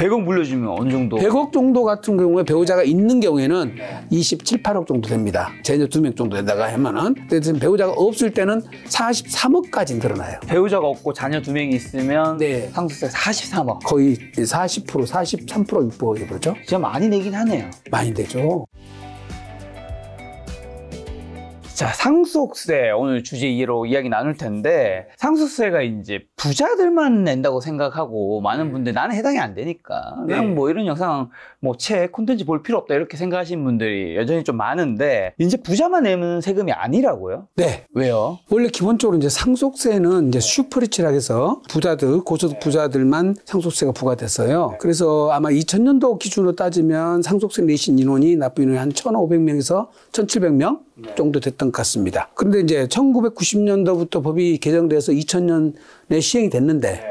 100억 물려주면 어느 정도? 100억 정도 같은 경우에 배우자가 있는 경우에는 27, 8억 정도 됩니다. 제자 2명 정도 에다가 하면은. 근데 지 배우자가 없을 때는 43억까지 늘어나요. 배우자가 없고 자녀 2 명이 있으면 네. 상속세 43억. 거의 40%, 43%육보 6%에 그렇죠? 진짜 많이 내긴 하네요. 많이 되죠. 자, 상속세. 오늘 주제 2로 이야기 나눌 텐데, 상속세가 이제 부자들만 낸다고 생각하고, 많은 네. 분들 나는 해당이 안 되니까, 그냥 네. 뭐 이런 영상, 뭐 책, 콘텐츠 볼 필요 없다, 이렇게 생각하시는 분들이 여전히 좀 많은데, 이제 부자만 내는 세금이 아니라고요? 네. 왜요? 원래 기본적으로 이제 상속세는 이제 슈퍼리치라 해서 부자들, 고소득 네. 부자들만 상속세가 부과됐어요. 네. 그래서 아마 2000년도 기준으로 따지면 상속세 내신 인원이 납부 인원이 한 1,500명에서 1,700명? 네. 정도 됐던 것 같습니다. 그런데 이제 1990년도부터 법이 개정돼서 2000년에 시행이 됐는데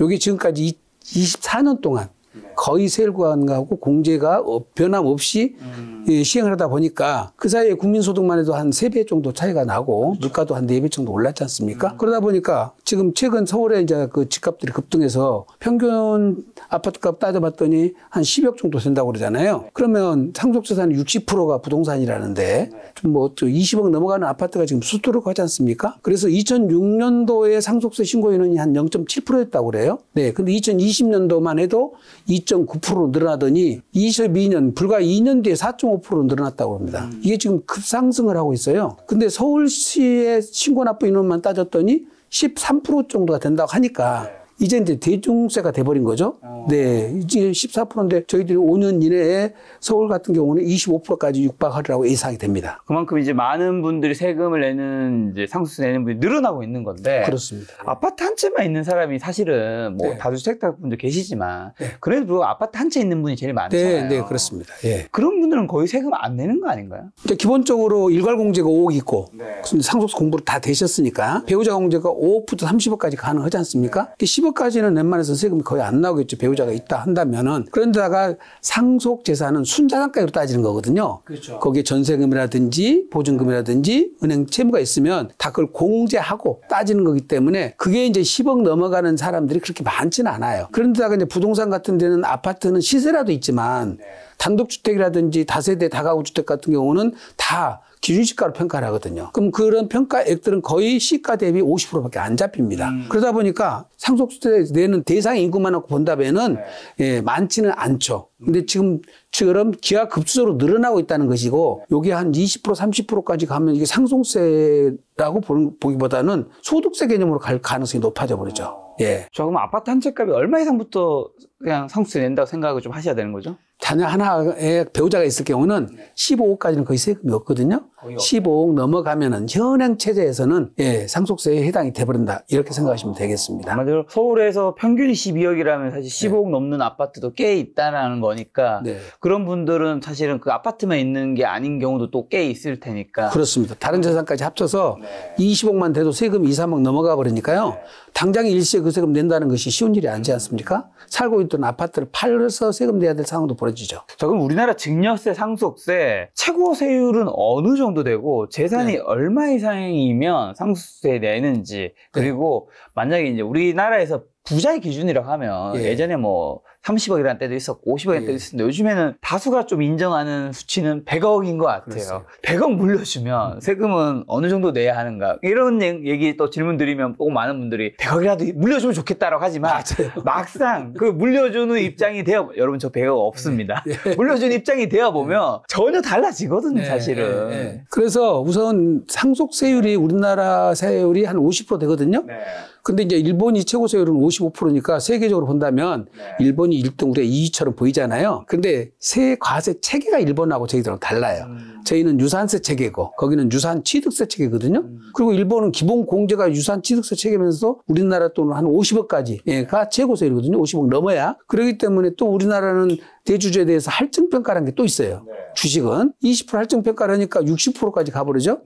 여기 네. 지금까지 24년 동안 네. 거의 세율관하고 공제가 변함없이 음. 예, 시행을 하다 보니까 그 사이에 국민소득만 해도 한 세 배 정도 차이가 나고 그렇죠. 물가도 한 네 배 정도 올랐지 않습니까? 음. 그러다 보니까 지금 최근 서울에 이제 그 집값들이 급등해서 평균 아파트값 따져봤더니 한 10억 정도 된다고 그러잖아요. 네. 그러면 상속재산의 60%가 부동산이라는데 좀뭐 20억 넘어가는 아파트가 지금 수두룩 하지 않습니까? 그래서 2006년도에 상속세 신고 인원이 한 0.7%였다고 그래요. 네. 근데 2020년도만 해도 2. 10.9%로 늘어나더니 22년 불과 2년 뒤에 4.5%로 늘어났다고 합니다. 음. 이게 지금 급상승을 하고 있어요. 근데 서울시의 신고 납부 인원만 따졌더니 13% 정도가 된다고 하니까 네. 이제 이제 대중세가 돼버린 거죠. 어. 네. 이제 14%인데 저희들이 5년 이내에 서울 같은 경우는 25%까지 육박하리라고 예상이 됩니다. 그만큼 이제 많은 분들이 세금을 내는 이제 상수세 내는 분이 늘어나고 있는 건데. 그렇습니다. 네. 아파트 한 채만 있는 사람이 사실은 뭐 네. 다주택자 분도 계시지만 네. 그래도 그 아파트 한 채 있는 분이 제일 많잖아요. 네, 네 그렇습니다. 예. 그런 분들은 거의 세금 안 내는 거 아닌가요? 기본적으로 일괄공제가 5억 있고 네. 상속세 공부를 다 되셨으니까 배우자 공제가 5억부터 30억까지 가능하지 않습니까? 네. 10억까지는 웬만해서 세금이 거의 안 나오겠죠. 배우자가 있다 한다면은. 그런데다가 상속 재산은 순자산가로 따지는 거거든요. 그렇죠. 거기에 전세금이라든지 보증금이라든지 은행 채무가 있으면 다 그걸 공제하고 따지는 거기 때문에 그게 이제 10억 넘어가는 사람들이 그렇게 많지는 않아요. 그런데다가 이제 부동산 같은 데는 아파트는 시세라도 있지만 네. 단독주택이라든지 다세대 다가구 주택 같은 경우는 다 기준시가로 평가를 하거든요. 그럼 그런 평가액들은 거의 시가 대비 50%밖에 안 잡힙니다. 음. 그러다 보니까 상속세 내는 대상 인구만 놓고 본다면은 네. 예, 많지는 않죠. 근데 지금 지금 기하급수적으로 늘어나고 있다는 것이고 요게 한20% 30%까지 가면 이게 상속세라고 보기보다는 소득세 개념으로 갈 가능성이 높아져 버리죠. 예. 저 그럼 아파트 한 채값이 얼마 이상부터 그냥 상속세 낸다고 생각을 좀 하셔야 되는 거죠? 자녀 하나에 배우자가 있을 경우는 15억까지는 거의 세금이 없거든요. 15억 넘어가면은 현행 체제에서는 예, 상속세에 해당이 돼버린다 이렇게 아. 생각하시면 되겠습니다. 한마디 서울에서 평균 12억이라면 사실 15억 넘는 아파트도 꽤 있다라는 거니까 네. 그런 분들은 사실은 그 아파트만 있는 게 아닌 경우도 또 꽤 있을 테니까 그렇습니다. 다른 네. 재산까지 합쳐서 네. 20억만 돼도 세금 2, 3억 넘어가 버리니까요. 네. 당장 일시에 그 세금 낸다는 것이 쉬운 일이 아니지 않습니까? 살고 있던 아파트를 팔려서 세금 내야 될 상황도 벌어지죠. 자 그럼 우리나라 증여세, 상속세 최고 세율은 어느 정도? 정도 되고 재산이 네. 얼마 이상이면 상속세 내는지 네. 그리고 만약에 이제 우리나라에서 부자의 기준이라고 하면 예. 전에뭐 30억이라는 때도 있었고 50억이라는 예. 때도 있었는데 요즘에는 다수가 좀 인정하는 수치는 100억인 것 같아요. 그랬어요. 100억 물려주면 음. 세금은 어느 정도 내야 하는가 이런 얘기 또 질문 드리면 꼭 많은 분들이 100억이라도 물려주면 좋겠다라고 하지만 맞아요. 막상 그 물려주는 예. 입장이 되어 여러분 저 100억 없습니다. 예. 예. 물려주는 입장이 되어 예. 보면 전혀 달라지거든요 사실은. 그래서 우선 상속세율이 우리나라 세율이 한 50% 되거든요. 네. 근데 이제 일본이 최고 세율은 55%니까 세계적으로 본다면 네. 일본이 1등 우리가 2위처럼 보이잖아요. 근데 세 과세 체계가 일본하고 저희들하고 달라요. 음. 저희는 유산세 체계고 거기는 유산 취득세 체계거든요. 음. 그리고 일본은 기본 공제가 유산 취득세 체계면서 우리나라 돈은 한 50억까지가 예, 최고 세율이거든요. 50억 넘어야. 그렇기 때문에 또 우리나라는 대주주에 대해서 할증 평가라는 게 또 있어요. 네. 주식은 20% 할증 평가라니까 60%까지 가버리죠. 네.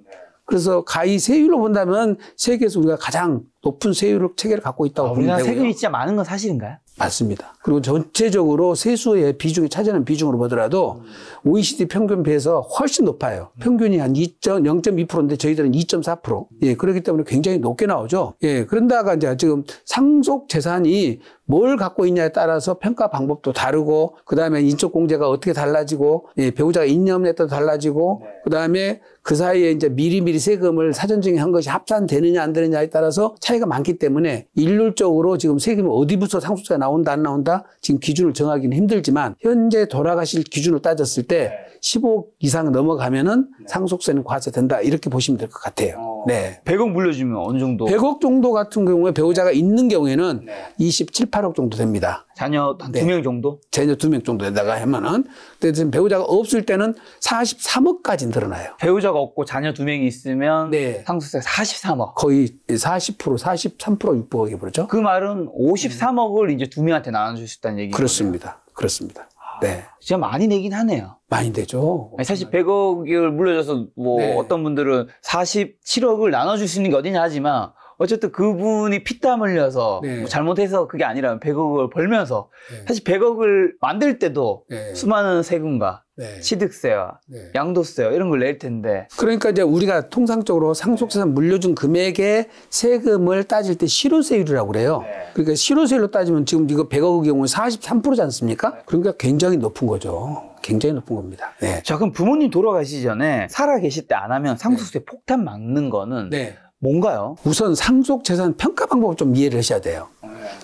그래서 가히 세율로 본다면 세계에서 우리가 가장 높은 세율 체계를 갖고 있다고 아, 보면 되고 세금이 진짜 많은 건 사실인가요? 맞습니다. 그리고 전체적으로 세수의 비중이 차지하는 비중으로 보더라도 OECD 평균 비해서 훨씬 높아요. 평균이 한0 2인데 저희들은 2.4%. 예, 그렇기 때문에 굉장히 높게 나오죠. 예, 그런다가 이제 지금 상속 재산이 뭘 갖고 있냐에 따라서 평가 방법도 다르고 그다음에 인적 공제가 어떻게 달라지고 예, 배우자가 인념에 따라 달라지고 네. 그다음에 그 사이에 이제 미리미리 세금을 사전 중에 한 것이 합산되느냐 안 되느냐에 따라서 차이가 많기 때문에 일률적으로 지금 세금이 어디부터 상속세가 나온다 안 나온다 지금 기준을 정하기는 힘들지만 현재 돌아가실 기준을 따졌을 때 15억 이상 넘어가면은 네. 상속세는 과세된다 이렇게 보시면 될 것 같아요. 어. 네. 100억 물려주면 어느 정도? 100억 정도 같은 경우에 배우자가 있는 경우에는 네. 27, 8억 정도 됩니다. 자녀 한 두명 네. 정도? 자녀 두 명 정도에다가 하면은 근데 지금 배우자가 없을 때는 43억까지 늘어나요. 배우자가 없고 자녀 두 명이 있으면 네. 상속세 43억. 거의 40% 43% 6게 부르죠. 그 말은 53억을 이제 두 명한테 나눠줄 수 있다는 얘기죠. 그렇습니다. 그렇습니다. 아, 네. 진짜 많이 내긴 하네요. 많이 되죠. 아니, 사실 100억을 물려줘서 뭐 네. 어떤 분들은 47억을 나눠줄 수 있는 게 어디냐 하지만 어쨌든 그분이 피땀 흘려서 네. 뭐 잘못해서 그게 아니라 100억을 벌면서 네. 사실 100억을 만들 때도 네. 수많은 세금과 네. 취득세와 네. 양도세와 이런 걸 낼 텐데 그러니까 이제 우리가 통상적으로 상속재산 네. 물려준 금액의 세금을 따질 때 실효세율이라고 그래요. 그러니까 실효세율로 따지면 지금 이거 100억의 경우는 43%지 않습니까? 그러니까 굉장히 높은 거죠. 굉장히 높은 겁니다. 자 그럼 부모님 돌아가시기 전에 살아 계실 때 안 하면 상속세 폭탄 막는 거는 뭔가요? 우선 상속 재산 평가 방법을 좀 이해를 하셔야 돼요.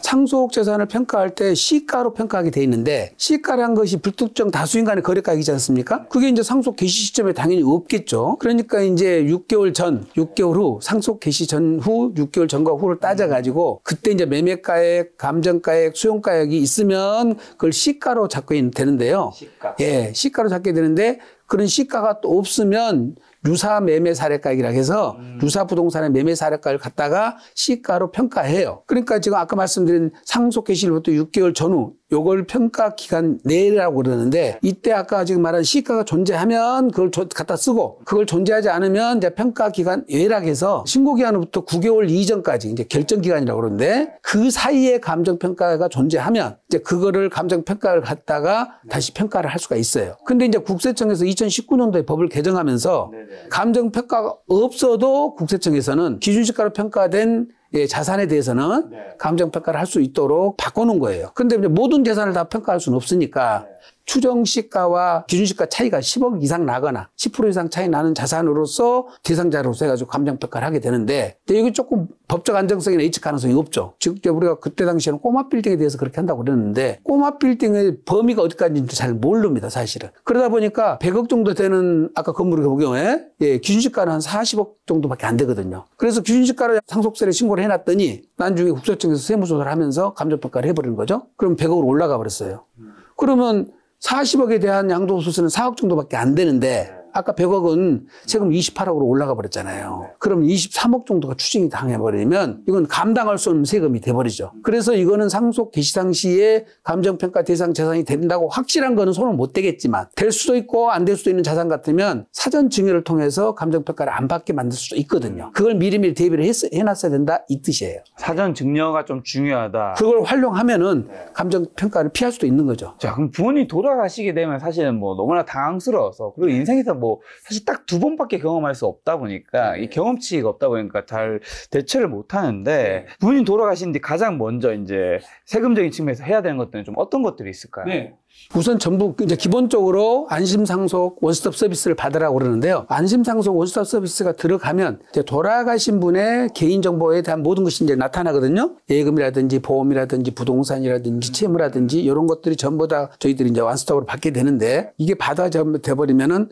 상속 재산을 평가할 때 시가로 평가하게 돼 있는데 시가란 것이 불특정 다수인간의 거래가액이지 않습니까? 그게 이제 상속 개시 시점에 당연히 없겠죠. 그러니까 이제 6개월 전, 6개월 후, 상속 개시 전후, 6개월 전과 후를 따져가지고 그때 이제 매매가액, 감정가액, 수용가액이 있으면 그걸 시가로 잡게 되는데요. 시가. 예, 시가로 잡게 되는데 그런 시가가 또 없으면 유사 매매 사례가액이라 해서 음. 유사 부동산의 매매 사례가액을 갖다가 시가로 평가해요. 그러니까 지금 아까 말씀드린 상속 개시일부터 6개월 전후 요걸 평가 기간 내라고 그러는데 네. 이때 아까 지금 말한 시가가 존재하면 그걸 갖다 쓰고 그걸 존재하지 않으면 이제 평가 기간 외락해서 신고 기간으로부터 9개월 이전까지 이제 결정 기간이라고 그러는데 그 사이에 감정 평가가 존재하면 이제 그거를 감정 평가를 갖다가 네. 다시 평가를 할 수가 있어요. 근데 이제 국세청에서 2019년도에 법을 개정하면서 네, 감정 평가가 없어도 국세청에서는 기준시가로 평가된 예, 자산에 대해서는 네. 감정 평가를 할 수 있도록 바꾸는 거예요. 근데 모든 재산을 다 평가할 수는 없으니까 네. 추정시가와 기준시가 차이가 10억 이상 나거나 10% 이상 차이 나는 자산으로서 대상자로서 해가지고 감정평가를 하게 되는데 근데 이게 조금 법적 안정성이나 예측 가능성이 없죠. 즉 우리가 그때 당시에는 꼬마 빌딩에 대해서 그렇게 한다고 그랬는데 꼬마 빌딩의 범위가 어디까지인지 잘 모릅니다. 사실은. 그러다 보니까 100억 정도 되는 아까 건물의 경우에 예, 기준시가는 한 40억 정도밖에 안 되거든요. 그래서 기준시가를 상속세를 신고를 해놨더니 나중에 국세청에서 세무조사를 하면서 감정평가를 해버리는 거죠. 그럼 100억으로 올라가 버렸어요. 그러면 40억에 대한 양도소득세는 4억 정도밖에 안 되는데 아까 100억은 세금 28억으로 올라가 버렸잖아요. 네. 그럼 23억 정도가 추징이 당해버리면 이건 감당할 수 없는 세금이 돼버리죠. 그래서 이거는 상속 개시당 시에 감정평가 대상 재산이 된다고 확실한 거는 손을 못 대겠지만 될 수도 있고 안 될 수도 있는 자산 같으면 사전 증여를 통해서 감정평가를 안 받게 만들 수도 있거든요. 음. 그걸 미리미리 대비를 했, 해놨어야 된다 이 뜻이에요. 사전 증여가 좀 중요하다. 그걸 활용하면은 네. 감정평가를 피할 수도 있는 거죠. 자 그럼 부모님 돌아가시게 되면 사실은 뭐 너무나 당황스러워서 그리고 인생에서 뭐 사실 딱 두 번밖에 경험할 수 없다 보니까 네. 이 경험치가 없다 보니까 잘 대처를 못 하는데 네. 부모님 돌아가시는데 가장 먼저 이제 세금적인 측면에서 해야 되는 것들은 좀 어떤 것들이 있을까요? 네. 우선 전부 이제 기본적으로 안심상속 원스톱 서비스를 받으라고 그러는데요. 안심상속 원스톱 서비스가 들어가면 이제 돌아가신 분의 개인정보에 대한 모든 것이 이제 나타나거든요. 예금이라든지 보험이라든지 부동산이라든지 채무라든지 이런 것들이 전부 다 저희들이 이제 원스톱으로 받게 되는데 이게 받아져 버리면은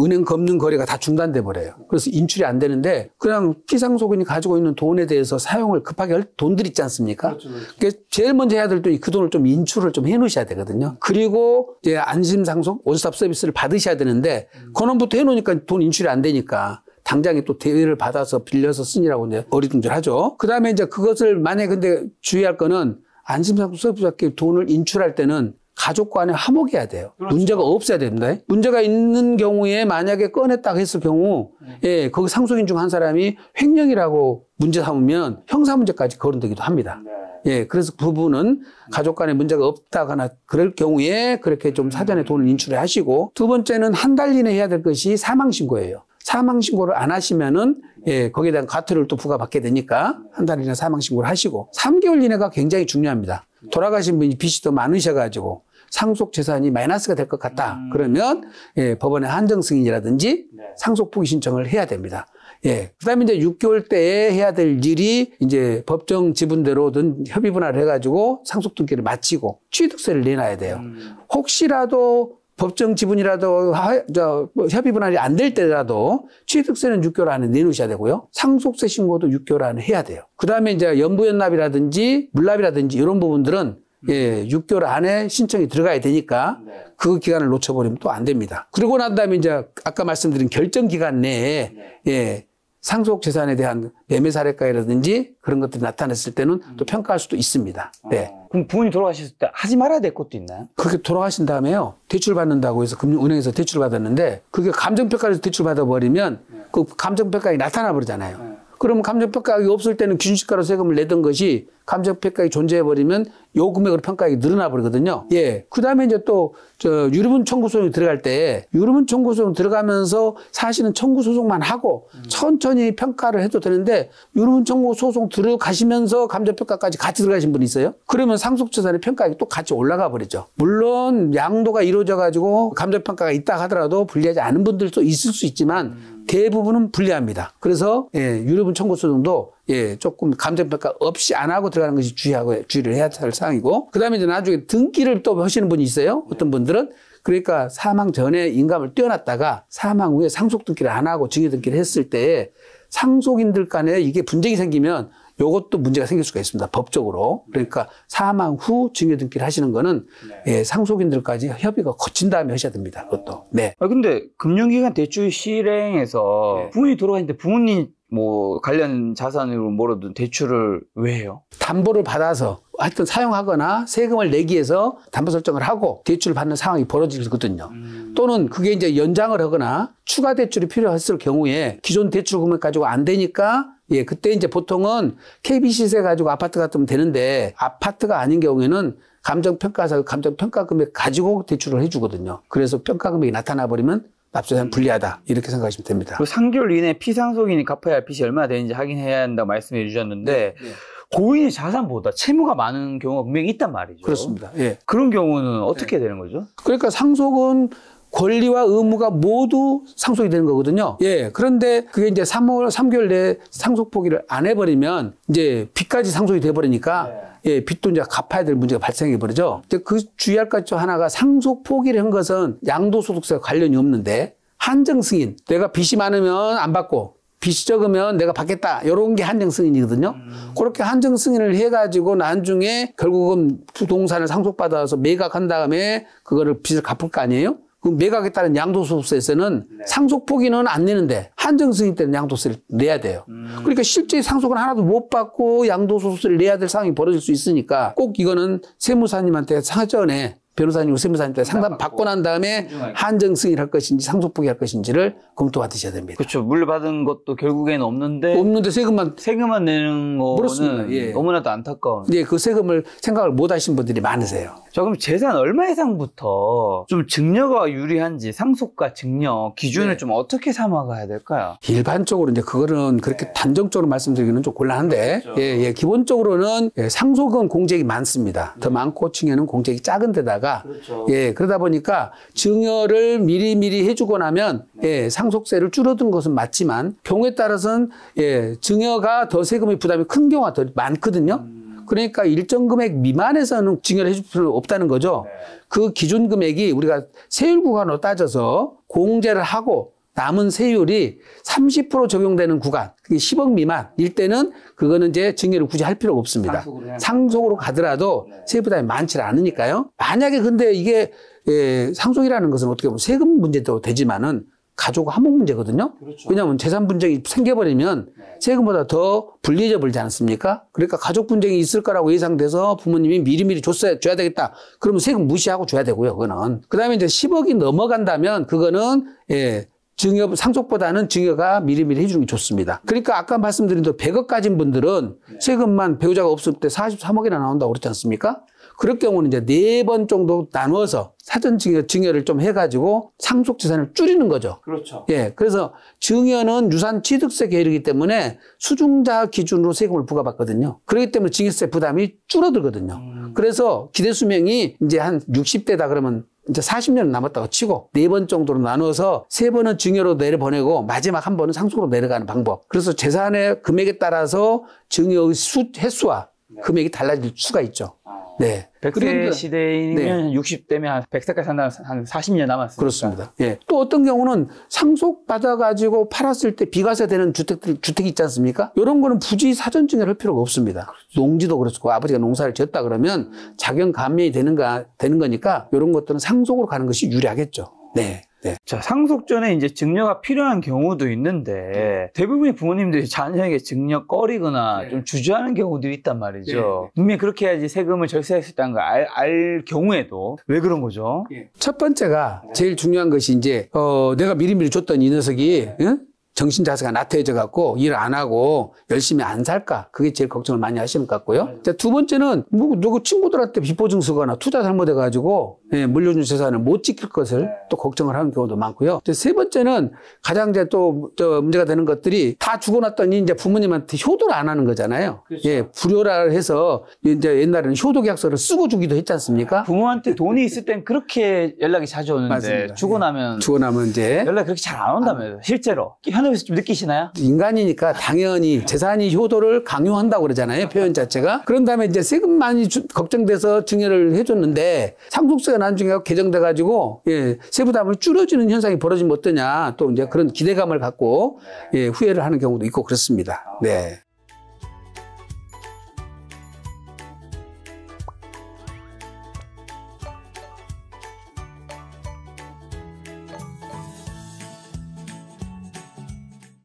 은행 금융 거래가 다 중단돼 버려요. 그래서 인출이 안 되는데 그냥 피상소근이 가지고 있는 돈에 대해서 사용을 급하게 할 돈들 있지 않습니까? 그렇죠, 그렇죠. 그게 제일 먼저 해야 될돈그 돈을 좀 인출을 좀 해놓으셔야 되거든요. 그리고 이제 안심상속 원스톱 서비스를 받으셔야 되는데 음. 그놈부터 해놓으니까 돈 인출이 안 되니까 당장에 또대회를 받아서 빌려서 쓰니라고 이제 어리둥절하죠. 그 다음에 이제 그것을 만약에 근데 주의할 거는 안심상속 서비스학교 돈을 인출할 때는 가족 간에 화목해야 돼요. 그렇죠. 문제가 없어야 됩니다. 문제가 있는 경우에 만약에 꺼냈다고 했을 경우, 네. 예, 거기 상속인 중 한 사람이 횡령이라고 문제 삼으면 형사 문제까지 거론되기도 합니다. 네. 예, 그래서 그 부분은 가족 간에 문제가 없다거나 그럴 경우에 그렇게 좀 음. 사전에 돈을 인출을 하시고 두 번째는 한 달 이내 해야 될 것이 사망 신고예요. 사망 신고를 안 하시면은 네. 예, 거기에 대한 과태료를 또 부과받게 되니까 한 달 이내 사망 신고를 하시고 삼개월 이내가 굉장히 중요합니다. 돌아가신 분이 빚이 더 많으셔가지고 상속 재산이 마이너스가 될 것 같다. 음. 그러면 예, 법원의 한정 승인이라든지 네. 상속 포기 신청을 해야 됩니다. 예. 그다음에 이제 6개월 때에 해야 될 일이 이제 법정 지분대로든 협의 분할을 해가지고 상속 등기를 마치고 취득세를 내놔야 돼요. 음. 혹시라도 법정 지분이라도 하, 저, 뭐 협의 분할이 안 될 때라도 취득세는 6개월 안에 내놓으셔야 되고요. 상속세 신고도 6개월 안에 해야 돼요. 그 다음에 이제 연부연납이라든지 물납이라든지 이런 부분들은 예, 6개월 안에 신청이 들어가야 되니까 네. 그 기간을 놓쳐버리면 또 안 됩니다. 그러고 난 다음에 이제 아까 말씀드린 결정 기간 내에 네. 예, 상속 재산에 대한 매매 사례가이라든지 그런 것들이 나타났을 때는 음. 또 평가할 수도 있습니다. 어. 네. 그럼 부모님 돌아가셨을 때 하지 말아야 될 것도 있나요? 그렇게 돌아가신 다음에요. 대출 받는다고 해서 금융은행에서 대출 받았는데 그게 감정평가에서 대출 받아버리면 네. 그 감정평가에 나타나 버리잖아요. 네. 그러면 감정평가액이 없을 때는 기준시가로 세금을 내던 것이 감정평가액이 존재해버리면 요 금액으로 평가액이 늘어나 버리거든요. 예. 그 다음에 이제 또, 저, 유류분 청구소송이 들어갈 때, 유류분 청구소송 들어가면서 사실은 청구소송만 하고 음. 천천히 평가를 해도 되는데, 유류분 청구소송 들어가시면서 감정평가까지 같이 들어가신 분 있어요? 그러면 상속재산의 평가액이 또 같이 올라가 버리죠. 물론 양도가 이루어져가지고 감정평가가 있다 하더라도 불리하지 않은 분들도 있을 수 있지만, 음. 대부분은 불리합니다. 그래서 예, 유료분 청구 소송도 예, 조금 감정평가 없이 안 하고 들어가는 것이 주의하고 주의를 해야 할 사항이고 그다음에 이제 나중에 등기를 또 하시는 분이 있어요. 어떤 분들은 그러니까 사망 전에 인감을 떼어놨다가 사망 후에 상속 등기를 안 하고 증여 등기를 했을 때 상속인들 간에 이게 분쟁이 생기면 요것도 문제가 생길 수가 있습니다. 법적으로. 그러니까 사망 후 증여 등기를 하시는 거는 네. 예, 상속인들까지 협의가 거친 다음에 하셔야 됩니다. 어. 그것도. 네. 아 근데 금융기관 대출 실행에서 네. 부모님 돌아가는데 부모님 뭐 관련 자산으로 뭐라도 대출을 왜 해요? 담보를 받아서 하여튼 사용하거나 세금을 내기 위해서 담보 설정을 하고 대출을 받는 상황이 벌어지거든요. 음. 또는 그게 이제 연장을 하거나 추가 대출이 필요했을 경우에 기존 대출금액 가지고 안 되니까 예, 그때 이제 보통은 KB시세 가지고 아파트 같으면 되는데 아파트가 아닌 경우에는 감정평가사 감정평가 금액 가지고 대출을 해주거든요. 그래서 평가 금액이 나타나 버리면 납세자는 불리하다 이렇게 생각하시면 됩니다. 그 3개월 이내 피상속인이 갚아야 할 빚이 얼마나 되는지 확인해야 한다고 말씀해 주셨는데 네, 네. 고인의 자산보다 채무가 많은 경우가 분명히 있단 말이죠. 그렇습니다. 예. 그런 경우는 어떻게 예. 되는 거죠? 그러니까 상속은 권리와 의무가 모두 상속이 되는 거거든요. 예. 그런데 그게 이제 3월 3개월 내에 상속 포기를 안 해버리면 이제 빚까지 상속이 돼버리니까 네. 예, 빚도 이제 갚아야 될 문제가 발생해 버리죠. 이제 그 주의할 것 중 하나가 상속 포기를 한 것은 양도소득세와 관련이 없는데 한정 승인 내가 빚이 많으면 안 받고 빚이 적으면 내가 받겠다. 이런 게 한정 승인이거든요. 음. 그렇게 한정 승인을 해가지고 나중에 결국은 부동산을 상속받아서 매각한 다음에 그거를 빚을 갚을 거 아니에요? 그 매각에 따른 양도소득세에서는 네. 상속포기는 안 내는데 한정승인 때는 양도세를 내야 돼요. 음. 그러니까 실제 상속은 하나도 못 받고 양도소득세를 내야 될 상황이 벌어질 수 있으니까 꼭 이거는 세무사님한테 사전에 변호사님, 우세무사님 때 상담 받고 난 다음에 한정 승인할 것인지 상속 포기할 것인지를 검토 받으셔야 됩니다. 그렇죠. 물받은 것도 결국에는 없는데 없는데 세금만 세금만 내는 거는 그렇습니다. 예. 너무나도 안타까운. 예, 그 세금을 생각을 못 하신 분들이 많으세요. 자, 그럼 재산 얼마 이상부터 좀 증여가 유리한지 상속과 증여 기준을 네. 좀 어떻게 삼아가야 될까요? 일반적으로 이제 그거는 그렇게 네. 단정적으로 말씀드리기는 좀 곤란한데 그렇죠. 예, 예, 기본적으로는 예, 상속은 공제액이 많습니다. 네. 더 많고 증여는 공제액이 작은 데다가 있다가 그렇죠. 예 그러다 보니까 증여를 미리 미리 해주고 나면 네. 예 상속세를 줄어든 것은 맞지만 경우에 따라서는 예 증여가 더 세금의 부담이 큰 경우가 더 많거든요. 음. 그러니까 일정 금액 미만에서는 증여를 해줄 필요 없다는 거죠. 네. 그 기준 금액이 우리가 세율 구간으로 따져서 공제를 하고 남은 세율이 30% 적용되는 구간, 그게 10억 미만일 때는 그거는 이제 증여를 굳이 할 필요가 없습니다. 상속으로, 상속으로 가더라도 네. 세부 담이 많지 않으니까요. 만약에 근데 이게 예, 상속이라는 것은 어떻게 보면 세금 문제도 되지만은 가족 한목 문제거든요. 그렇죠. 왜냐하면 재산 분쟁이 생겨버리면 네. 세금보다 더 불리해져 버리지 않습니까? 그러니까 가족 분쟁이 있을 거라고 예상돼서 부모님이 미리미리 줬어야 줘야 되겠다. 그러면 세금 무시하고 줘야 되고요. 그거는 그다음에 이제 10억이 넘어간다면 그거는 예, 증여 상속보다는 증여가 미리미리 해주는 게 좋습니다. 그러니까 아까 말씀드린 대로 100억 가진 분들은 예. 세금만 배우자가 없을 때 43억이나 나온다고 그렇지 않습니까? 그럴 경우는 이제 네 번 정도 나누어서 사전 증여, 증여를 좀 해가지고 상속 재산을 줄이는 거죠. 그렇죠. 예. 그래서 증여는 유산 취득세 계획이기 때문에 수중자 기준으로 세금을 부과받거든요. 그렇기 때문에 증여세 부담이 줄어들거든요. 음. 그래서 기대 수명이 이제 한 60대다 그러면 이제 40년 남았다고 치고 네 번 정도로 나눠서 세 번은 증여로 내려보내고 마지막 한 번은 상속으로 내려가는 방법. 그래서 재산의 금액에 따라서 증여의 수, 횟수와 네. 금액이 달라질 수가 있죠. 네. 100세 시대이면 네. 60대면 한 100세까지 산다면 한 40년 남았습니다. 그렇습니다. 예. 또 어떤 경우는 상속받아가지고 팔았을 때 비과세 되는 주택들, 주택이 있지 않습니까? 이런 거는 부지 사전증여를 할 필요가 없습니다. 그렇죠. 농지도 그렇고 아버지가 농사를 지었다 그러면 자격 감면이 되는가, 되는 거니까 이런 것들은 상속으로 가는 것이 유리하겠죠. 네. 네. 자, 상속 전에 이제 증여가 필요한 경우도 있는데 네. 대부분의 부모님들이 자녀에게 증여 꺼리거나 네. 좀 주저하는 경우도 있단 말이죠. 네, 네. 분명히 그렇게 해야지 세금을 절세했다는 걸 알, 알, 경우에도 왜 그런 거죠? 네. 첫 번째가 네. 제일 중요한 것이 이제 어, 내가 미리미리 줬던 이 녀석이 응? 정신 자세가 나태해져 갖고 일 안 하고 열심히 안 살까 그게 제일 걱정을 많이 하시는 것 같고요. 네. 두 번째는 뭐 누구 친구들한테 비보증서거나 투자 잘못해 가지고 예, 물려준 재산을 못 지킬 것을 네. 또 걱정을 하는 경우도 많고요. 세 번째는 가장 이제 또 문제가 되는 것들이 다 죽어놨더니 이제 부모님한테 효도를 안 하는 거잖아요. 그렇죠. 예, 불효라 해서 이제 옛날에는 효도 계약서를 쓰고 주기도 했지 않습니까? 네. 부모한테 돈이 있을 땐 그렇게 연락이 자주 오는데 맞습니다. 죽어 나면 예, 죽고 나면 이제 연락 그렇게 잘 안 온다면요. 아, 실제로 현 하나님께서 좀 느끼시나요? 인간이니까 당연히 재산이 효도를 강요한다고 그러잖아요. 표현 자체가. 그런 다음에 이제 세금많이 주, 걱정돼서 증여를 해줬는데 상속세가 나중에 개정돼가지고 예, 세부담을 줄여주는 현상이 벌어지면 어떠냐 또 이제 그런 기대감을 갖고 예, 후회를 하는 경우도 있고 그렇습니다. 네.